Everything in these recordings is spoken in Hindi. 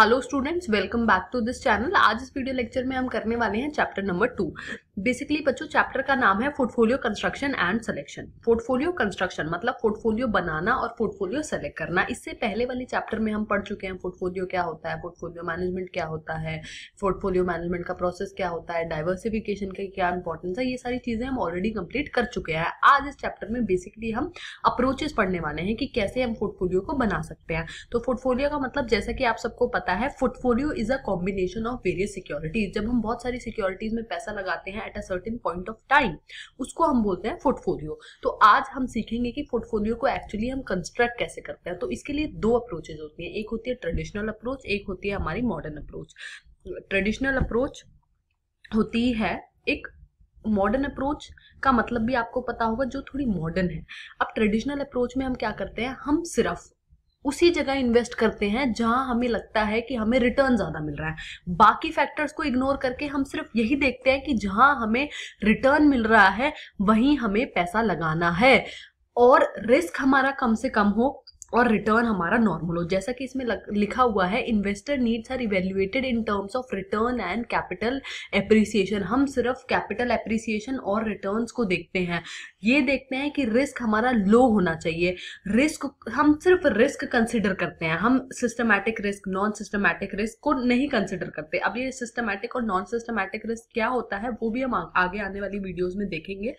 hello students welcome back to this channel आज इस वीडियो लेक्चर में हम करने वाले हैं चैप्टर नंबर टू बेसिकली बच्चों चैप्टर का नाम है portfolio construction and selection portfolio construction मतलब पोर्टफोलियो बनाना और पोर्टफोलियो सेलेक्ट करना इससे पहले वाले चैप्टर में हम पढ़ चुके हैं पोर्टफोलियो क्या होता है पोर्टफोलियो मैनेजमेंट क्या होता है पोर्टफोलियो मैनेजमेंट का प्रोसेस क्या होता है डाइवर्सिफिकेशन का क्या इंपॉर्टेंस है ये सारी चीजें हम ऑलरेडी कंप्लीट कर चुके हैं आज इस चैप्टर में बेसिकली हम अप्रोचेस पढ़ने वाले हैं कि कैसे हम पोर्टफोलियो को बना सकते हैं तो पोर्टफोलियो का मतलब जैसा कि आप सबको पता आता है portfolio is a combination of various securities जब हम बहुत सारी सिक्योरिटीज में पैसा लगाते हैं at a certain point of time उसको हम बोलते हैं पोर्टफोलियो तो आज हम सीखेंगे कि पोर्टफोलियो को एक्चुअली हम कंस्ट्रक्ट कैसे करते हैं तो इसके लिए दो अप्रोचेज होती है एक होती है ट्रेडिशनल अप्रोच एक होती है हमारी मॉडर्न अप्रोच ट्रेडिशनल अप्रोच होती है एक मॉडर्न अप्रोच का मतलब भी आपको पता होगा जो थोड़ी मॉडर्न है अब ट्रेडिशनल अप्रोच में हम क्या करते हैं हम सिर्फ उसी जगह इन्वेस्ट करते हैं जहां हमें लगता है कि हमें रिटर्न ज्यादा मिल रहा है बाकी फैक्टर्स को इग्नोर करके हम सिर्फ यही देखते हैं कि जहां हमें रिटर्न मिल रहा है वहीं हमें पैसा लगाना है और रिस्क हमारा कम से कम हो और रिटर्न हमारा नॉर्मल हो जैसा कि इसमें लग, लिखा हुआ है investor needs are evaluated in terms of return and capital appreciation हम सिर्फ कैपिटल एप्रिसिएशन और रिटर्न को देखते हैं ये देखते हैं कि रिस्क हमारा लो होना चाहिए रिस्क हम सिर्फ रिस्क कंसिडर करते हैं हम systematic risk non systematic risk को नहीं कंसिडर करते अब ये सिस्टमैटिक और नॉन सिस्टमैटिक रिस्क क्या होता है वो भी हम आगे आने वाली वीडियोज में देखेंगे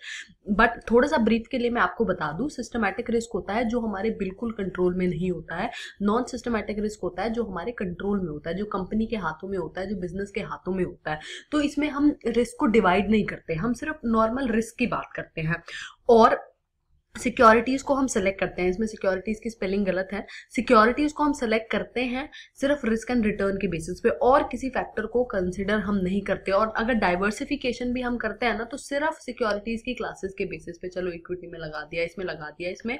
बट थोड़ा सा ब्रीथ के लिए मैं आपको बता दूँ सिस्टमैटिक रिस्क होता है जो हमारे बिल्कुल कंट्रोल कंट्रोल में नहीं होता है नॉन सिस्टमेटिक रिस्क होता है जो हमारे कंट्रोल में होता है जो कंपनी के हाथों में होता है जो बिजनेस के हाथों में होता है तो इसमें हम रिस्क को डिवाइड नहीं करते हम सिर्फ नॉर्मल रिस्क की बात करते हैं और सिक्योरिटीज़ को हम सेलेक्ट करते हैं इसमें सिक्योरिटीज़ की स्पेलिंग गलत है सिक्योरिटीज़ को हम सेलेक्ट करते हैं सिर्फ रिस्क एंड रिटर्न के बेसिस पे और किसी फैक्टर को कंसिडर हम नहीं करते और अगर डाइवर्सिफिकेशन भी हम करते हैं ना तो सिर्फ सिक्योरिटीज़ की क्लासेस के बेसिस पे चलो इक्विटी में लगा दिया इसमें लगा दिया इसमें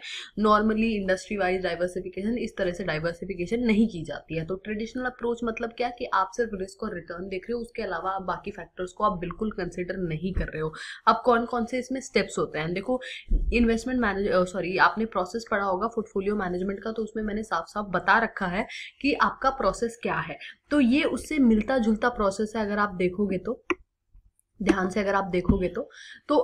नॉर्मली इंडस्ट्री वाइज डाइवर्सिफिकेशन इस तरह से डाइवर्सिफिकेशन नहीं की जाती है तो ट्रेडिशनल अप्रोच मतलब क्या कि आप सिर्फ रिस्क और रिटर्न देख रहे हो उसके अलावा आप बाकी फैक्टर्स को आप बिल्कुल कंसिडर नहीं कर रहे हो अब कौन कौन से इसमें स्टेप्स होते हैं देखो इन्वेस्टमेंट मैनेज सॉरी आपने प्रोसेस पढ़ा होगा पोर्टफोलियो मैनेजमेंट का तो उसमें मैंने साफ साफ बता रखा है कि आपका प्रोसेस क्या है तो ये उससे मिलता जुलता प्रोसेस है अगर आप देखोगे तो ध्यान से अगर आप देखोगे तो तो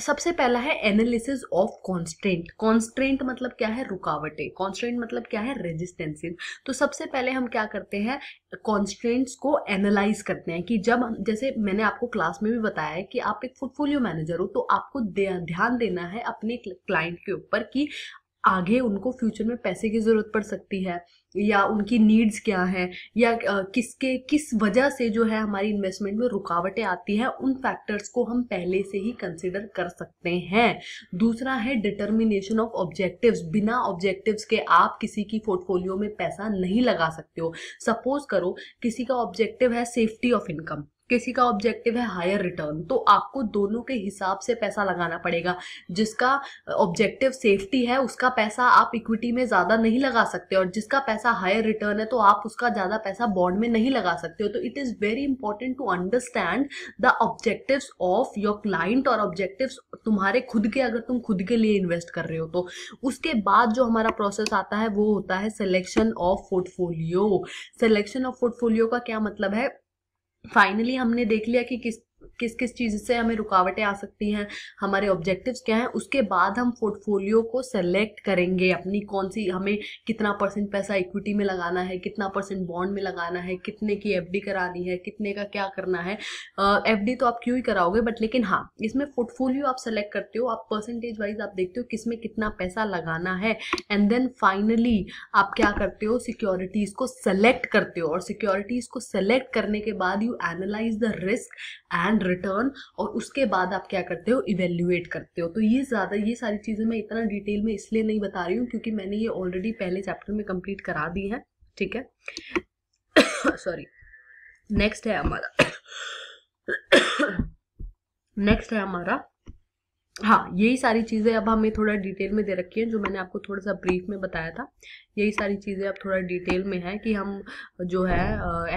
सबसे पहला है एनालिसिस ऑफ कॉन्स्टेंट कॉन्स्टेंट मतलब क्या है रुकावटें कॉन्स्टेंट मतलब क्या है रेजिस्टेंसेज तो सबसे पहले हम क्या करते हैं कॉन्स्टेंट्स को एनालाइज करते हैं कि जब हम जैसे मैंने आपको क्लास में भी बताया है कि आप एक पोर्टफोलियो मैनेजर हो तो आपको ध्यान देना है अपने क्लाइंट के ऊपर कि आगे उनको फ्यूचर में पैसे की ज़रूरत पड़ सकती है या उनकी नीड्स क्या हैं या किसके किस वजह से जो है हमारी इन्वेस्टमेंट में रुकावटें आती है उन फैक्टर्स को हम पहले से ही कंसिडर कर सकते हैं दूसरा है डिटर्मिनेशन ऑफ ऑब्जेक्टिव बिना ऑब्जेक्टिव के आप किसी की पोर्टफोलियो में पैसा नहीं लगा सकते हो सपोज करो किसी का ऑब्जेक्टिव है सेफ्टी ऑफ इनकम किसी का ऑब्जेक्टिव है हायर रिटर्न तो आपको दोनों के हिसाब से पैसा लगाना पड़ेगा जिसका ऑब्जेक्टिव सेफ्टी है उसका पैसा आप इक्विटी में ज़्यादा नहीं लगा सकते और जिसका पैसा हायर रिटर्न है तो आप उसका ज़्यादा पैसा बॉन्ड में नहीं लगा सकते हो तो it is very important to understand the objective of your client और ऑब्जेक्टिव तुम्हारे खुद के अगर तुम खुद के लिए इन्वेस्ट कर रहे हो तो उसके बाद जो हमारा प्रोसेस आता है वो होता है selection of portfolio selection of portfolio का क्या मतलब है फाइनली हमने देख लिया कि किस किस किस चीज़ से हमें रुकावटें आ सकती हैं हमारे ऑब्जेक्टिव्स क्या हैं उसके बाद हम पोर्टफोलियो को सेलेक्ट करेंगे अपनी कौन सी हमें कितना परसेंट पैसा इक्विटी में लगाना है कितना परसेंट बॉन्ड में लगाना है कितने की एफ करानी है कितने का क्या करना है एफ uh, तो आप क्यों ही कराओगे बट लेकिन हाँ इसमें पोर्टफोलियो आप सेलेक्ट करते हो आप परसेंटेज वाइज आप देखते हो किस में कितना पैसा लगाना है एंड देन फाइनली आप क्या करते हो सिक्योरिटीज को सेलेक्ट करते हो और सिक्योरिटीज को सेलेक्ट करने के बाद you analyse the risk and and return और उसके बाद आप क्या करते हो इवेल्युएट करते हो तो ये ज़्यादा ये सारी चीज़ें मैं इतना डिटेल में इसलिए नहीं बता रही हूँ क्योंकि मैंने ये ऑलरेडी पहले चैप्टर में कंप्लीट करा दी है ठीक है सॉरी नेक्स्ट है हमारा नेक्स्ट है हमारा हाँ यही सारी चीज़ें अब हमें थोड़ा डिटेल में दे रखी हैं जो मैंने आपको थोड़ा सा ब्रीफ में बताया था यही सारी चीज़ें अब थोड़ा डिटेल में है कि हम जो है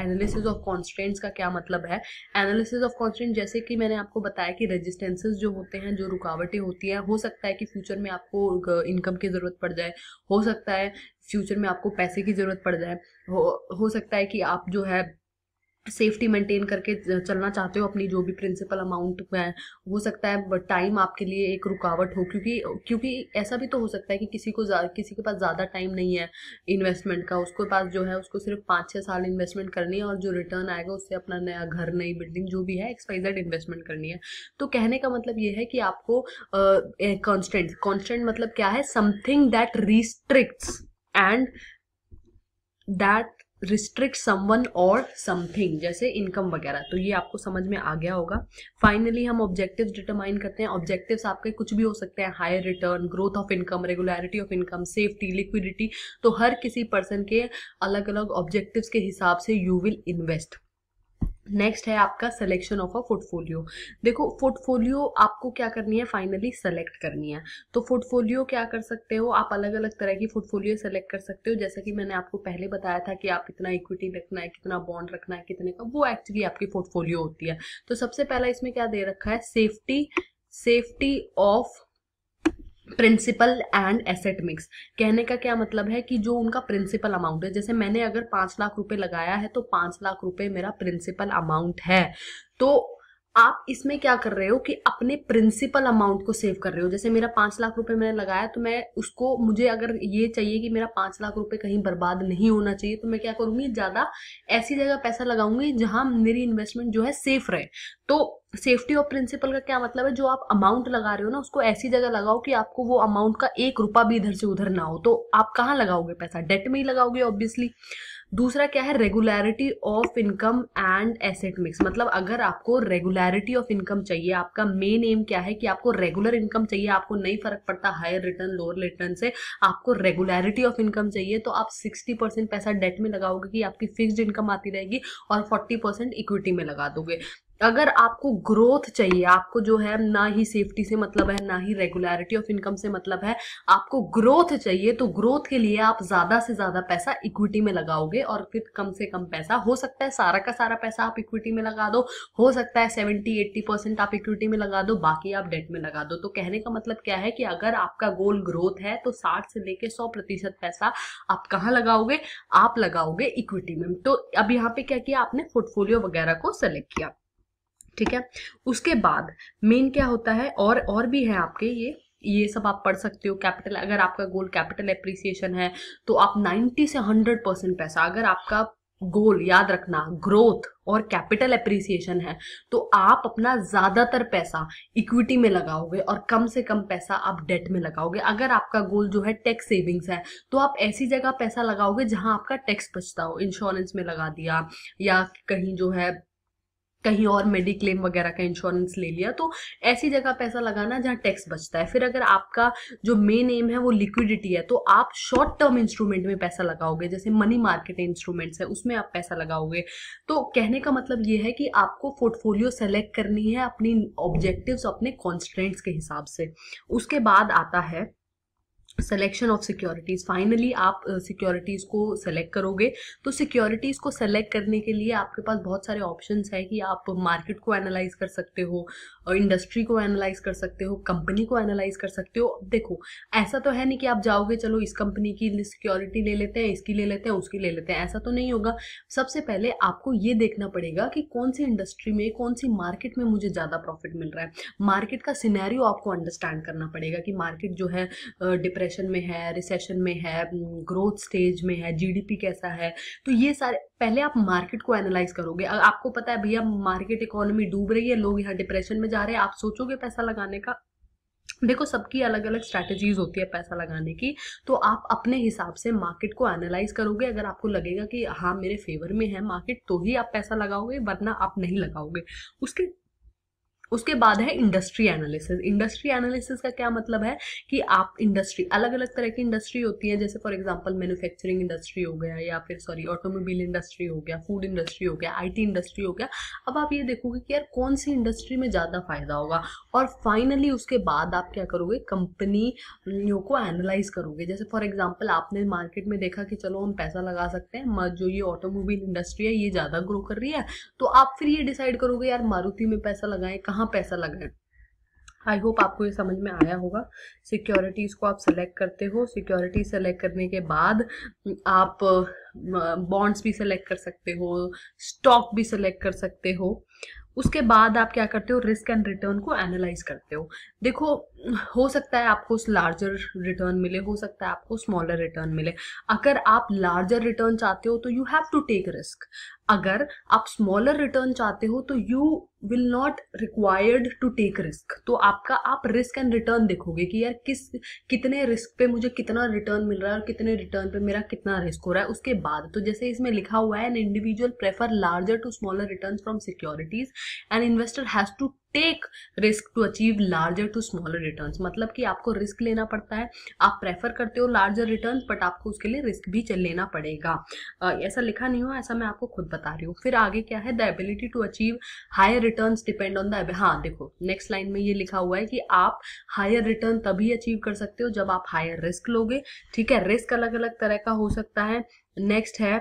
एनालिसिस ऑफ कॉन्स्टेंट्स का क्या मतलब है एनालिसिस ऑफ कॉन्स्टेंट जैसे कि मैंने आपको बताया कि रेजिस्टेंसेस जो होते हैं जो रुकावटें होती हैं हो सकता है कि फ्यूचर में आपको इनकम की ज़रूरत पड़ जाए हो सकता है फ्यूचर में आपको पैसे की ज़रूरत पड़ जाए हो, हो सकता है कि आप जो है सेफ्टी मेंटेन करके चलना चाहते हो अपनी जो भी प्रिंसिपल अमाउंट में हो सकता है टाइम आपके लिए एक रुकावट हो क्योंकि क्योंकि ऐसा भी तो हो सकता है कि किसी को किसी के पास ज़्यादा टाइम नहीं है इन्वेस्टमेंट का उसके पास जो है उसको सिर्फ पाँच छः साल इन्वेस्टमेंट करनी है और जो रिटर्न आएगा उससे अपना नया घर नई बिल्डिंग जो भी है एक्सपाइजेड इन्वेस्टमेंट करनी है तो कहने का मतलब ये है कि आपको कॉन्स्टेंट कॉन्स्टेंट मतलब क्या है something that restrict and that restrict someone और समथिंग जैसे इनकम वगैरह तो ये आपको समझ में आ गया होगा फाइनली हम ऑब्जेक्टिव्स डिटरमाइन करते हैं ऑब्जेक्टिव्स आपके कुछ भी हो सकते हैं higher return growth of income regularity of income safety liquidity तो हर किसी पर्सन के अलग अलग ऑब्जेक्टिव्स के हिसाब से यू विल इन्वेस्ट नेक्स्ट है आपका सिलेक्शन ऑफ अ पोर्टफोलियो देखो पोर्टफोलियो आपको क्या करनी है फाइनली सेलेक्ट करनी है तो पोर्टफोलियो क्या कर सकते हो आप अलग अलग तरह की पोर्टफोलियो सेलेक्ट कर सकते हो जैसा कि मैंने आपको पहले बताया था कि आप कितना इक्विटी रखना है कितना बॉन्ड रखना है कितने का वो एक्चुअली आपकी पोर्टफोलियो होती है तो सबसे पहला इसमें क्या दे रखा है safety safety of principal and asset mix कहने का क्या मतलब है कि जो उनका प्रिंसिपल अमाउंट है जैसे मैंने अगर पांच लाख रुपए लगाया है तो पांच लाख रुपए मेरा प्रिंसिपल अमाउंट है तो आप इसमें क्या कर रहे हो कि अपने प्रिंसिपल अमाउंट को सेव कर रहे हो जैसे मेरा पांच लाख रुपए मैंने लगाया तो मैं उसको मुझे अगर ये चाहिए कि मेरा पांच लाख रुपए कहीं बर्बाद नहीं होना चाहिए तो मैं क्या करूंगी ज़्यादा ऐसी जगह पैसा लगाऊंगी जहाँ मेरी इन्वेस्टमेंट जो है सेफ रहे तो सेफ्टी ऑफ प्रिंसिपल का क्या मतलब है जो आप अमाउंट लगा रहे हो ना उसको ऐसी जगह लगाओ कि आपको वो अमाउंट का एक रुपया भी इधर से उधर ना हो तो आप कहाँ लगाओगे पैसा डेट में ही लगाओगे ऑब्वियसली दूसरा क्या है regularity of income and asset mix मतलब अगर आपको रेगुलरिटी ऑफ इनकम चाहिए आपका मेन एम क्या है कि आपको रेगुलर इनकम चाहिए आपको नहीं फर्क पड़ता हायर रिटर्न लोअर रिटर्न से आपको रेगुलरिटी ऑफ इनकम चाहिए तो आप 60 परसेंट पैसा डेट में लगाओगे कि आपकी फिक्स्ड इनकम आती रहेगी और 40 परसेंट इक्विटी में लगा दोगे अगर आपको ग्रोथ चाहिए आपको जो है ना ही सेफ्टी से मतलब है ना ही रेगुलरिटी ऑफ इनकम से मतलब है आपको ग्रोथ चाहिए तो ग्रोथ के लिए आप ज़्यादा से ज़्यादा पैसा इक्विटी में लगाओगे और फिर कम से कम पैसा हो सकता है सारा का सारा पैसा आप इक्विटी में लगा दो हो सकता है सेवेंटी एट्टी परसेंट आप इक्विटी में लगा दो बाकी आप डेट में लगा दो तो कहने का मतलब क्या है कि अगर आपका गोल ग्रोथ है तो साठ से लेके सौ प्रतिशत पैसा आप कहाँ लगाओगे आप लगाओगे इक्विटी में तो अब यहाँ पे क्या किया आपने पोर्टफोलियो वगैरह को सेलेक्ट किया ठीक है उसके बाद मेन क्या होता है और और भी है आपके ये ये सब आप पढ़ सकते हो कैपिटल अगर आपका गोल कैपिटल एप्रिसिएशन है तो आप 90 से 100 परसेंट पैसा अगर आपका गोल याद रखना ग्रोथ और कैपिटल एप्रिसिएशन है तो आप अपना ज़्यादातर पैसा इक्विटी में लगाओगे और कम से कम पैसा आप डेट में लगाओगे अगर आपका गोल जो है टैक्स सेविंग्स है तो आप ऐसी जगह पैसा लगाओगे जहां आपका टैक्स बचता हो इंश्योरेंस में लगा दिया या कहीं जो है कहीं और मेडिक्लेम वगैरह का इंश्योरेंस ले लिया तो ऐसी जगह पैसा लगाना जहाँ टैक्स बचता है फिर अगर आपका जो मेन एम है वो लिक्विडिटी है तो आप शॉर्ट टर्म इंस्ट्रूमेंट में पैसा लगाओगे जैसे मनी मार्केट इंस्ट्रूमेंट्स है उसमें आप पैसा लगाओगे तो कहने का मतलब ये है कि आपको पोर्टफोलियो सेलेक्ट करनी है अपनी ऑब्जेक्टिव्स अपने कॉन्स्टेंट्स के हिसाब से उसके बाद आता है सिलेक्शन ऑफ सिक्योरिटीज़ फाइनली आप सिक्योरिटीज़ uh, को सेलेक्ट करोगे तो सिक्योरिटीज़ को सेलेक्ट करने के लिए आपके पास बहुत सारे ऑप्शंस है कि आप मार्केट को एनालाइज कर सकते हो इंडस्ट्री को एनालाइज कर सकते हो कंपनी को एनालाइज कर सकते हो देखो ऐसा तो है नहीं कि आप जाओगे चलो इस कंपनी की सिक्योरिटी ले लेते हैं इसकी ले लेते हैं उसकी ले लेते हैं ऐसा तो नहीं होगा सबसे पहले आपको ये देखना पड़ेगा कि कौन सी इंडस्ट्री में कौन सी मार्केट में मुझे ज़्यादा प्रॉफिट मिल रहा है मार्केट का सिनेरियो आपको अंडरस्टैंड करना पड़ेगा कि मार्केट जो है डिप्रेशन में है रिसेशन में है ग्रोथ स्टेज में है जी कैसा है तो ये सारे पहले आप मार्केट को एनालाइज करोगे अगर आपको पता है भैया मार्केट इकोनॉमी डूब रही है लोग यहाँ डिप्रेशन में जा रहे हैं आप सोचोगे पैसा लगाने का देखो सबकी अलग अलग स्ट्रैटेजीज होती है पैसा लगाने की तो आप अपने हिसाब से मार्केट को एनालाइज करोगे अगर आपको लगेगा कि हाँ मेरे फेवर में है मार्केट तो ही आप पैसा लगाओगे वरना आप नहीं लगाओगे उसके उसके बाद है इंडस्ट्री एनालिसिस इंडस्ट्री एनालिसिस का क्या मतलब है कि आप इंडस्ट्री अलग अलग तरह की इंडस्ट्री होती है जैसे फॉर एग्जांपल मैन्युफैक्चरिंग इंडस्ट्री हो गया या फिर सॉरी ऑटोमोबाइल इंडस्ट्री हो गया फूड इंडस्ट्री हो गया आईटी इंडस्ट्री हो गया अब आप ये देखोगे कि यार कौन सी इंडस्ट्री में ज़्यादा फायदा होगा और फाइनली उसके बाद आप क्या करोगे कंपनी को एनालाइज करोगे जैसे फॉर एग्जाम्पल आपने मार्केट में देखा कि चलो हम पैसा लगा सकते हैं जो ये ऑटोमोबाइल इंडस्ट्री है ये ज़्यादा ग्रो कर रही है तो आप फिर ये डिसाइड करोगे यार मारुति में पैसा लगाएं कहाँ पैसा लगाएं आई होप आपको ये समझ में आया होगा सिक्योरिटीज़ को आप सेलेक्ट करते हो सिक्योरिटी सेलेक्ट करने के बाद आप बॉन्ड्स भी सेलेक्ट कर सकते हो स्टॉक भी सेलेक्ट कर सकते हो उसके बाद आप क्या करते हो रिस्क एंड रिटर्न को एनालाइज करते हो देखो हो सकता है आपको लार्जर रिटर्न मिले हो सकता है आपको स्मॉलर रिटर्न मिले अगर आप लार्जर रिटर्न चाहते हो तो you have to take risk अगर आप स्मॉलर रिटर्न चाहते हो तो you will not required to take risk तो आपका आप रिस्क एंड रिटर्न देखोगे कि यार किस कितने रिस्क पे मुझे कितना रिटर्न मिल रहा है और कितने रिटर्न पे मेरा कितना रिस्क हो रहा है उसके बाद तो जैसे इसमें लिखा हुआ है an individual prefer larger to smaller return from securities and investor has to take risk to achieve larger to smaller return मतलब कि आपको रिस्क लेना पड़ता है आप प्रेफर करते हो लार्जर रिटर्न बट आपको उसके लिए रिस्क भी लेना पड़ेगा ऐसा लिखा नहीं हुआ ऐसा मैं आपको खुद बता रही हूँ फिर आगे क्या है the ability to achieve higher return depend on the हाँ देखो नेक्स्ट लाइन में ये लिखा हुआ है कि आप हायर रिटर्न तभी अचीव कर सकते हो जब आप हायर रिस्क लोगे ठीक है रिस्क अलग अलग तरह का हो सकता है नेक्स्ट है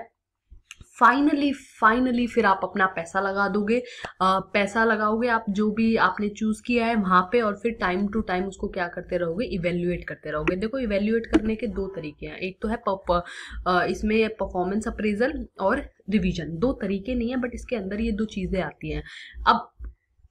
फाइनली फाइनली फिर आप अपना पैसा लगा दोगे पैसा लगाओगे आप जो भी आपने चूज किया है वहां पे और फिर टाइम टू टाइम उसको क्या करते रहोगे इवेल्युएट करते रहोगे देखो इवेल्युएट करने के दो तरीके हैं एक तो है पप, आ, इसमें परफॉर्मेंस अप्रेजल और रिवीजन दो तरीके नहीं है बट इसके अंदर ये दो चीजें आती हैं अब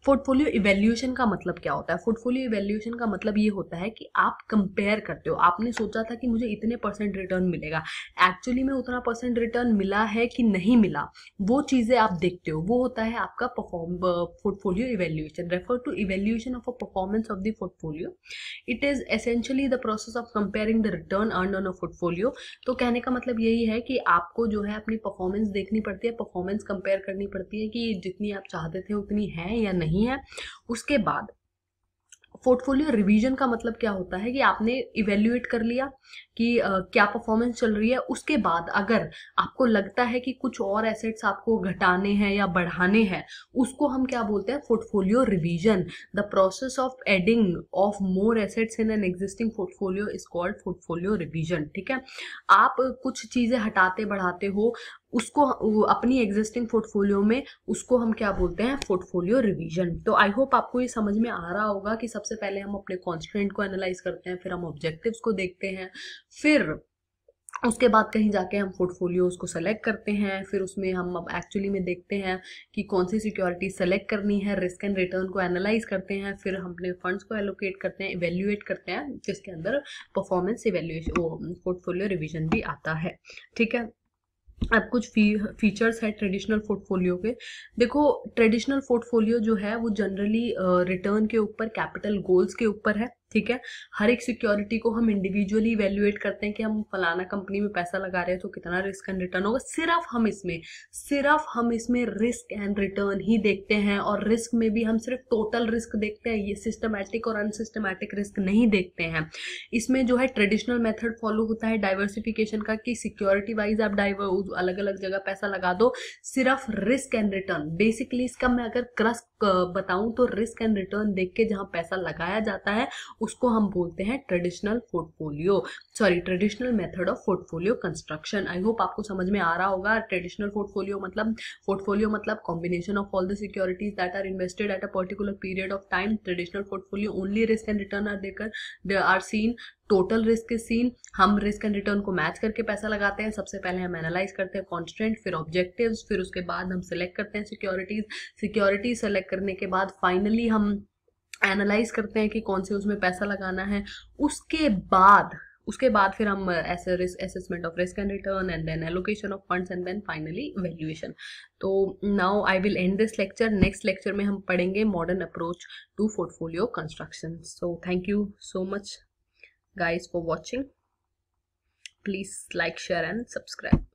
पोर्टफोलियो इवेल्यूएशन का मतलब क्या होता है पोर्टफोलियो इवेल्यूएशन का मतलब ये होता है कि आप कंपेयर करते हो आपने सोचा था कि मुझे इतने परसेंट रिटर्न मिलेगा एक्चुअली में उतना परसेंट रिटर्न मिला है कि नहीं मिला वो चीज़ें आप देखते हो वो होता है आपका perform portfolio evaluation refer to evaluation of a performance of the portfolio it is essentially the process of comparing the return earn on a portfolio तो कहने का मतलब यही है कि आपको जो है अपनी परफॉर्मेंस देखनी पड़ती है परफॉर्मेंस कंपेयर करनी पड़ती है कि जितनी आप चाहते थे उतनी है या नहीं नहीं है उसके बाद पोर्टफोलियो रिवीजन का मतलब क्या होता है कि आपने इवेल्युएट कर लिया कि आ, क्या परफॉर्मेंस चल रही है उसके बाद अगर आपको लगता है कि कुछ और एसेट्स आपको घटाने हैं या बढ़ाने हैं उसको हम क्या बोलते हैं portfolio revision the process of adding of more assets in an existing portfolio is called portfolio revision ठीक है आप कुछ चीज़ें हटाते बढ़ाते हो उसको अपनी एग्जिस्टिंग पोर्टफोलियो में उसको हम क्या बोलते हैं पोर्टफोलियो रिवीजन तो आई होप आपको ये समझ में आ रहा होगा कि सबसे पहले हम अपने कॉन्स्टेंट को एनालाइज करते हैं फिर हम ऑब्जेक्टिव्स को देखते हैं फिर उसके बाद कहीं जाके हम पोर्टफोलियो उसको सेलेक्ट करते हैं फिर उसमें हम अब एक्चुअली में देखते हैं कि कौन सी सिक्योरिटी सेलेक्ट करनी है रिस्क एंड रिटर्न को एनालाइज करते हैं फिर हम अपने फंड्स को एलोकेट करते हैं इवेल्यूएट करते हैं जिसके अंदर परफॉर्मेंस इवेल्यूएशन पोर्टफोलियो रिविजन भी आता है ठीक है अब कुछ फी, फीचर्स है ट्रेडिशनल पोर्टफोलियो के देखो ट्रेडिशनल पोर्टफोलियो जो है वो जनरली रिटर्न के ऊपर कैपिटल गोल्स के ऊपर है ठीक है हर एक सिक्योरिटी को हम इंडिविजुअली इवेल्युएट करते हैं कि हम फलाना कंपनी में पैसा लगा रहे हैं तो कितना रिस्क एंड रिटर्न होगा सिर्फ हम इसमें सिर्फ हम इसमें रिस्क एंड रिटर्न ही देखते हैं और रिस्क में भी हम सिर्फ टोटल रिस्क देखते हैं ये सिस्टमैटिक और अनसिस्टमैटिक रिस्क नहीं देखते हैं इसमें जो है ट्रेडिशनल मेथड फॉलो होता है डाइवर्सिफिकेशन का कि सिक्योरिटी वाइज आप डाइवर अलग अलग जगह पैसा लगा दो सिर्फ रिस्क एंड रिटर्न बेसिकली इसका मैं अगर क्रस्क बताऊं तो रिस्क एंड रिटर्न देख के जहां पैसा लगाया जाता है उसको हम बोलते हैं traditional portfolio sorry traditional method of portfolio construction I hope आपको समझ में आ रहा होगा ट्रेडिशनल पोर्टफोलियो मतलब पोर्टफोलियो मतलब combination of all the securities that are invested at a particular period of time traditional portfolio only risk and return are देकर are seen total risk is seen हम रिस्क एंड रिटर्न को मैच करके पैसा लगाते हैं सबसे पहले हम एनालाइज करते हैं कॉन्स्टेंट फिर ऑब्जेक्टिव्स फिर उसके बाद हम सिलेक्ट करते हैं सिक्योरिटीज सिक्योरिटी सेलेक्ट करने के बाद फाइनली हम एनालाइज करते हैं कि कौन से उसमें पैसा लगाना है उसके बाद उसके बाद फिर हम ऐसे risk assessment of risk and return and then allocation of funds and then finally valuation तो now I will end this lecture next lecture में हम पढ़ेंगे modern approach to portfolio construction so thank you so much guys for watching please like share and subscribe